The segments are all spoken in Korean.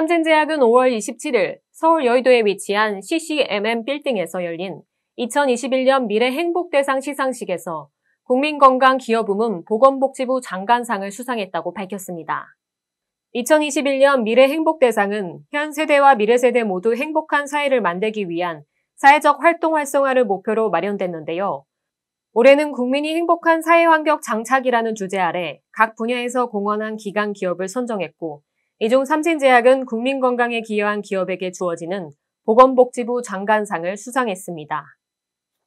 삼진제약은 5월 27일 서울 여의도에 위치한 CCMM 빌딩에서 열린 2021년 미래 행복대상 시상식에서 국민건강기업부문 보건복지부 장관상을 수상했다고 밝혔습니다. 2021년 미래 행복대상은 현 세대와 미래 세대 모두 행복한 사회를 만들기 위한 사회적 활동 활성화를 목표로 마련됐는데요. 올해는 국민이 행복한 사회환경 장착이라는 주제 아래 각 분야에서 공헌한 기관 기업을 선정했고 이중 삼진제약은 국민 건강에 기여한 기업에게 주어지는 보건복지부 장관상을 수상했습니다.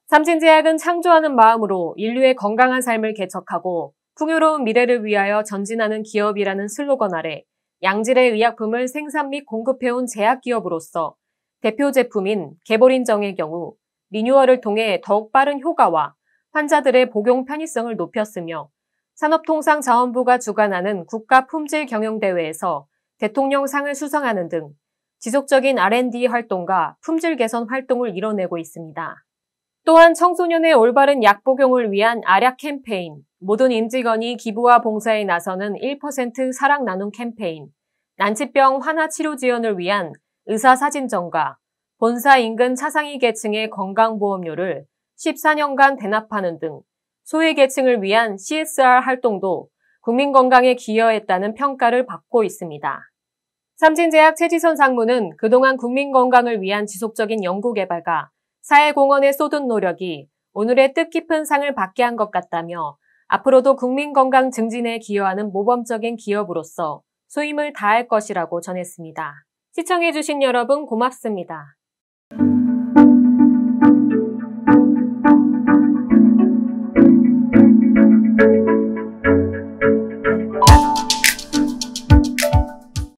삼진제약은 창조하는 마음으로 인류의 건강한 삶을 개척하고 풍요로운 미래를 위하여 전진하는 기업이라는 슬로건 아래 양질의 의약품을 생산 및 공급해온 제약기업으로서 대표 제품인 개보린정의 경우 리뉴얼을 통해 더욱 빠른 효과와 환자들의 복용 편의성을 높였으며 산업통상자원부가 주관하는 국가품질경영대회에서 대통령상을 수상하는 등 지속적인 R&D 활동과 품질 개선 활동을 이뤄내고 있습니다. 또한 청소년의 올바른 약 복용을 위한 아약 캠페인, 모든 임직원이 기부와 봉사에 나서는 1% 사랑 나눔 캠페인, 난치병 환화 치료 지원을 위한 의사 사진전과 본사 인근 차상위 계층의 건강보험료를 14년간 대납하는 등 소외 계층을 위한 CSR 활동도 국민 건강에 기여했다는 평가를 받고 있습니다. 삼진제약 최지선 상무는 그동안 국민 건강을 위한 지속적인 연구개발과 사회공헌에 쏟은 노력이 오늘의 뜻깊은 상을 받게 한 것 같다며 앞으로도 국민 건강 증진에 기여하는 모범적인 기업으로서 소임을 다할 것이라고 전했습니다. 시청해주신 여러분 고맙습니다.